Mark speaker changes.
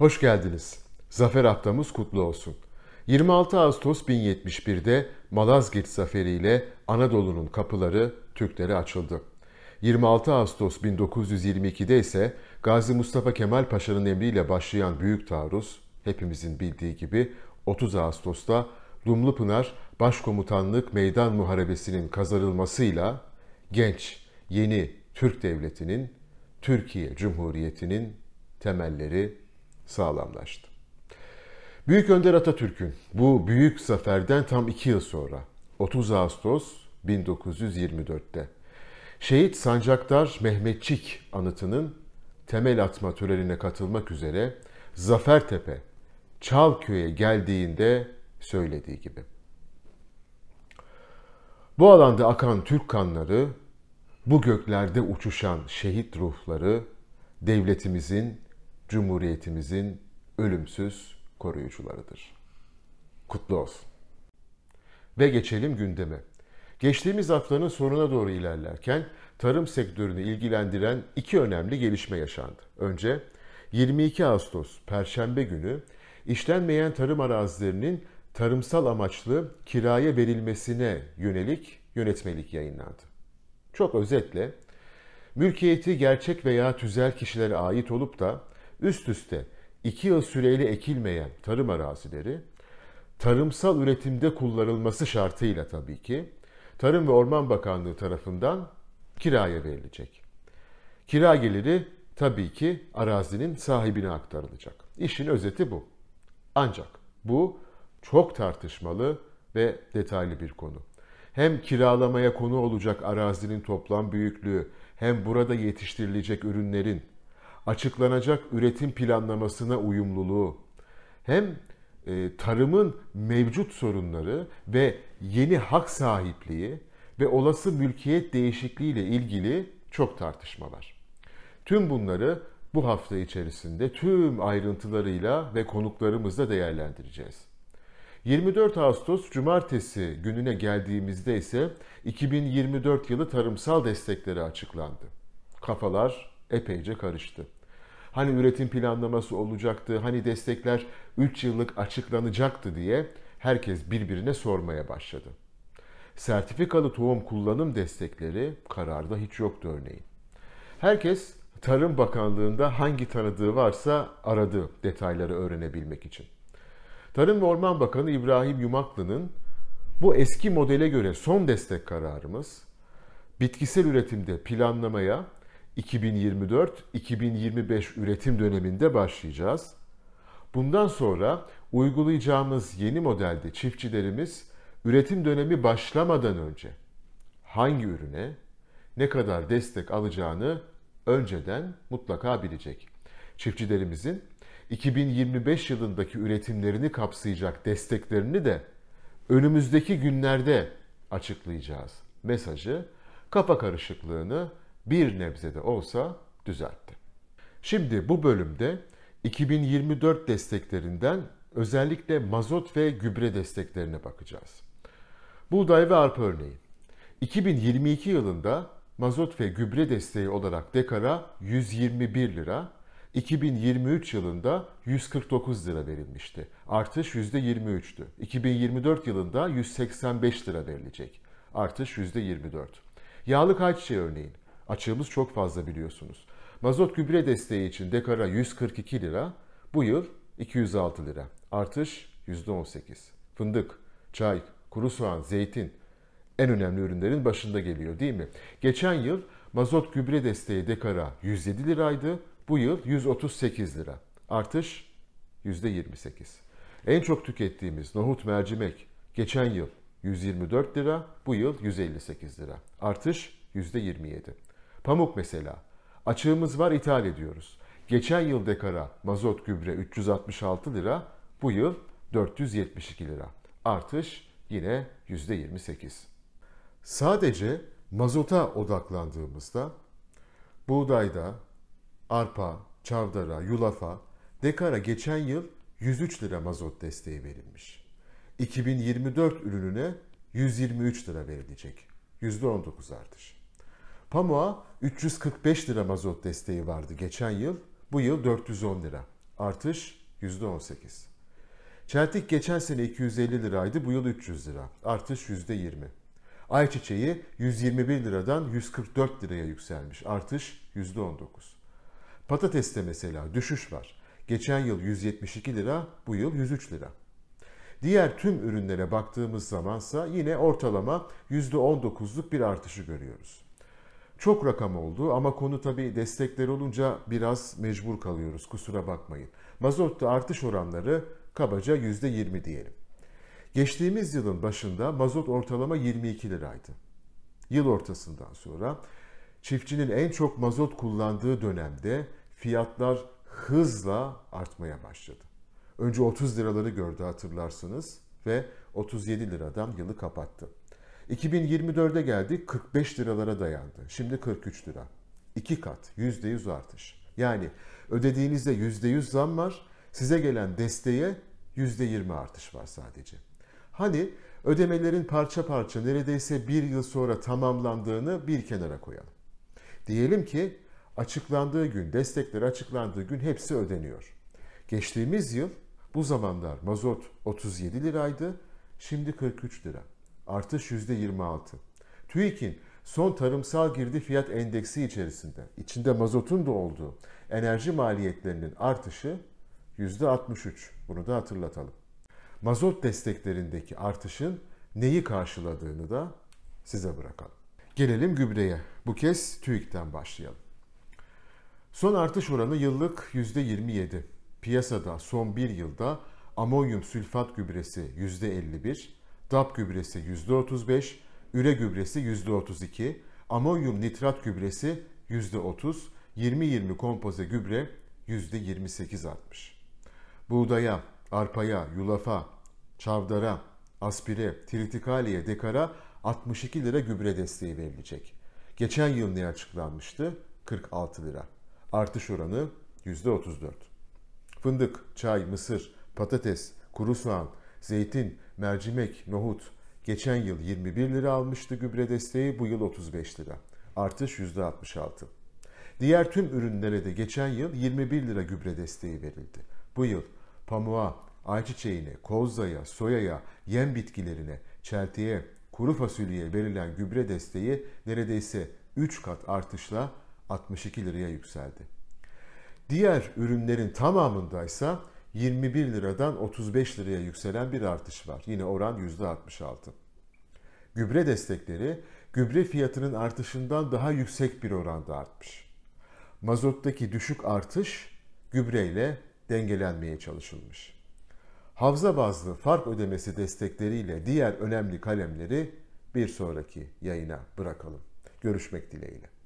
Speaker 1: Hoş geldiniz. Zafer haftamız kutlu olsun. 26 Ağustos 1071'de Malazgirt zaferiyle Anadolu'nun kapıları Türklere açıldı. 26 Ağustos 1922'de ise Gazi Mustafa Kemal Paşa'nın emriyle başlayan büyük taarruz hepimizin bildiği gibi 30 Ağustos'ta Dumlupınar Başkomutanlık Meydan Muharebesi'nin kazanılmasıyla genç, yeni Türk Devleti'nin, Türkiye Cumhuriyeti'nin temelleri sağlamlaştı. Büyük Önder Atatürk'ün bu büyük zaferden tam iki yıl sonra 30 Ağustos 1924'te şehit Sancaktar Mehmetçik anıtının temel atma törenine katılmak üzere Zafertepe Çalköy'e geldiğinde söylediği gibi. Bu alanda akan Türk kanları, bu göklerde uçuşan şehit ruhları devletimizin Cumhuriyetimizin ölümsüz koruyucularıdır. Kutlu olsun. Ve geçelim gündeme. Geçtiğimiz haftanın sonuna doğru ilerlerken tarım sektörünü ilgilendiren iki önemli gelişme yaşandı. Önce 22 Ağustos Perşembe günü işlenmeyen tarım arazilerinin tarımsal amaçlı kiraya verilmesine yönelik yönetmelik yayınlandı. Çok özetle, mülkiyeti gerçek veya tüzel kişilere ait olup da üst üste 2 yıl süreyle ekilmeyen tarım arazileri tarımsal üretimde kullanılması şartıyla tabii ki Tarım ve Orman Bakanlığı tarafından kiraya verilecek. Kira geliri tabii ki arazinin sahibine aktarılacak. İşin özeti bu. Ancak bu çok tartışmalı ve detaylı bir konu. Hem kiralamaya konu olacak arazinin toplam büyüklüğü hem burada yetiştirilecek ürünlerin açıklanacak üretim planlamasına uyumluluğu, hem e, tarımın mevcut sorunları ve yeni hak sahipliği ve olası mülkiyet değişikliği ile ilgili çok tartışmalar. Tüm bunları bu hafta içerisinde tüm ayrıntılarıyla ve konuklarımızla değerlendireceğiz. 24 Ağustos Cumartesi gününe geldiğimizde ise 2024 yılı tarımsal destekleri açıklandı. Kafalar epeyce karıştı. Hani üretim planlaması olacaktı, hani destekler 3 yıllık açıklanacaktı diye herkes birbirine sormaya başladı. Sertifikalı tohum kullanım destekleri kararda hiç yoktu örneğin. Herkes Tarım Bakanlığı'nda hangi tanıdığı varsa aradı detayları öğrenebilmek için. Tarım ve Orman Bakanı İbrahim Yumaklı'nın bu eski modele göre son destek kararımız bitkisel üretimde planlamaya 2024-2025 üretim döneminde başlayacağız. Bundan sonra uygulayacağımız yeni modelde çiftçilerimiz üretim dönemi başlamadan önce hangi ürüne ne kadar destek alacağını önceden mutlaka bilecek. Çiftçilerimizin 2025 yılındaki üretimlerini kapsayacak desteklerini de önümüzdeki günlerde açıklayacağız. Mesajı kafa karışıklığını bir nebzede olsa düzeltti. Şimdi bu bölümde 2024 desteklerinden özellikle mazot ve gübre desteklerine bakacağız. Buğday ve arpa örneği. 2022 yılında mazot ve gübre desteği olarak dekara 121 lira, 2023 yılında 149 lira verilmişti. Artış %23'tü. 2024 yılında 185 lira verilecek. Artış %24. Yağlı ayçiçeği örneğin. Açığımız çok fazla biliyorsunuz. Mazot gübre desteği için dekara 142 lira, bu yıl 206 lira. Artış %18. Fındık, çay, kuru soğan, zeytin en önemli ürünlerin başında geliyor değil mi? Geçen yıl mazot gübre desteği dekara 107 liraydı. Bu yıl 138 lira. Artış %28. En çok tükettiğimiz nohut mercimek geçen yıl 124 lira, bu yıl 158 lira. Artış %27. Pamuk mesela. Açığımız var ithal ediyoruz. Geçen yıl dekara mazot gübre 366 lira, bu yıl 472 lira. Artış yine %28. Sadece mazota odaklandığımızda buğdayda, arpa, çavdara, yulafa, dekara geçen yıl 103 lira mazot desteği verilmiş. 2024 ürününe 123 lira verilecek. %19 artış. Pamuğa 345 lira mazot desteği vardı geçen yıl. Bu yıl 410 lira. Artış %18. Çeltik geçen sene 250 liraydı, bu yıl 300 lira. Artış %20. Ayçiçeği 121 liradan 144 liraya yükselmiş. Artış %19. Patateste mesela düşüş var. Geçen yıl 172 lira, bu yıl 103 lira. Diğer tüm ürünlere baktığımız zamansa yine ortalama %19'luk bir artışı görüyoruz. Çok rakam oldu ama konu tabi destekler olunca biraz mecbur kalıyoruz kusura bakmayın. Mazotta artış oranları kabaca %20 diyelim. Geçtiğimiz yılın başında mazot ortalama 22 liraydı. Yıl ortasından sonra çiftçinin en çok mazot kullandığı dönemde fiyatlar hızla artmaya başladı. Önce 30 liraları gördü hatırlarsınız ve 37 liradan yılı kapattı. 2024'e geldi 45 liralara dayandı. Şimdi 43 lira. 2 kat %100 artış. Yani ödediğinizde %100 zam var. Size gelen desteğe %20 artış var sadece. Hani ödemelerin parça parça neredeyse bir yıl sonra tamamlandığını bir kenara koyalım. Diyelim ki açıklandığı gün, destekler açıklandığı gün hepsi ödeniyor. Geçtiğimiz yıl bu zamanlar mazot 37 liraydı, şimdi 43 lira artış %26. TÜİK'in son tarımsal girdi fiyat endeksi içerisinde, içinde mazotun da olduğu enerji maliyetlerinin artışı %63. Bunu da hatırlatalım. Mazot desteklerindeki artışın neyi karşıladığını da size bırakalım. Gelelim gübreye. Bu kez TÜİK'ten başlayalım. Son artış oranı yıllık %27. Piyasada son bir yılda amonyum sülfat gübresi %51, DAP gübresi %35, üre gübresi %32, amonyum nitrat gübresi %30, 20-20 kompoze gübre %28 artmış. Buğdaya, arpaya, yulafa, çavdara, aspire, tritikaliye, dekara 62 lira gübre desteği verilecek. Geçen yıl ne açıklanmıştı? 46 lira. Artış oranı %34. Fındık, çay, mısır, patates, kuru soğan, zeytin, mercimek, nohut geçen yıl 21 lira almıştı gübre desteği, bu yıl 35 lira. Artış %66. Diğer tüm ürünlere de geçen yıl 21 lira gübre desteği verildi. Bu yıl pamuğa, ayçiçeğine, kozlaya, soyaya, yem bitkilerine, çeltiye, kuru fasulyeye verilen gübre desteği neredeyse 3 kat artışla 62 liraya yükseldi. Diğer ürünlerin tamamında ise. 21 liradan 35 liraya yükselen bir artış var. Yine oran %66. Gübre destekleri gübre fiyatının artışından daha yüksek bir oranda artmış. Mazottaki düşük artış gübreyle dengelenmeye çalışılmış. Havza bazlı fark ödemesi destekleriyle diğer önemli kalemleri bir sonraki yayına bırakalım. Görüşmek dileğiyle.